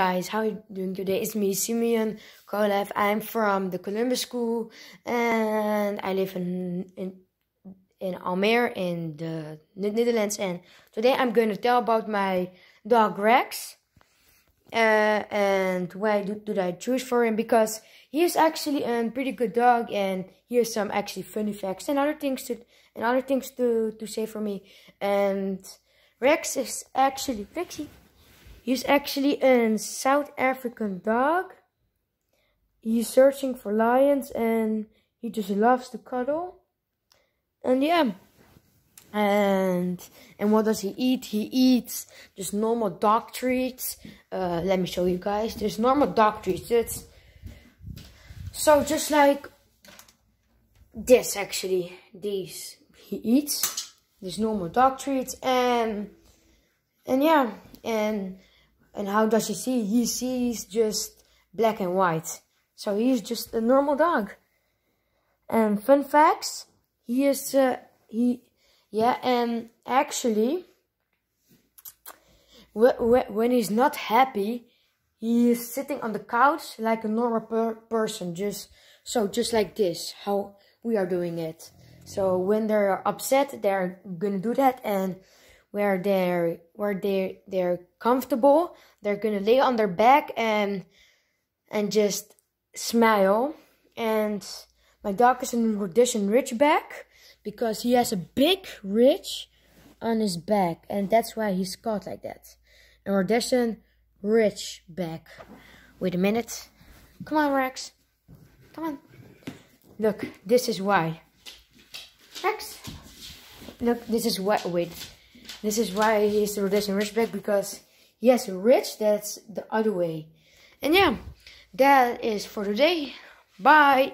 guys how you doing today it's me simeon kolev i'm from the columbus school and i live in in, in almere in the netherlands and today i'm going to tell about my dog rex uh, and why did, did i choose for him because he is actually a pretty good dog and here's some actually funny facts and other things to and other things to to say for me and rex is actually rexy He's actually a South African dog. He's searching for lions and he just loves to cuddle. And yeah. And and what does he eat? He eats just normal dog treats. Uh, let me show you guys. There's normal dog treats. It's so just like this actually. These he eats. There's normal dog treats and and yeah and and how does he see? He sees just black and white. So he's just a normal dog. And fun facts, he is, uh, he, yeah, and actually, when he's not happy, he is sitting on the couch like a normal per person, just, so just like this, how we are doing it. So when they're upset, they're gonna do that and where they're where they they're comfortable. They're gonna lay on their back and and just smile. And my dog is an Rhodesian Ridgeback because he has a big ridge on his back, and that's why he's called like that. An Rhodesian Ridgeback. Wait a minute. Come on, Rex. Come on. Look, this is why. Rex. Look, this is what. Wait. This is why he's the rich Ridgeback because he has a that's the other way. And yeah, that is for today. Bye.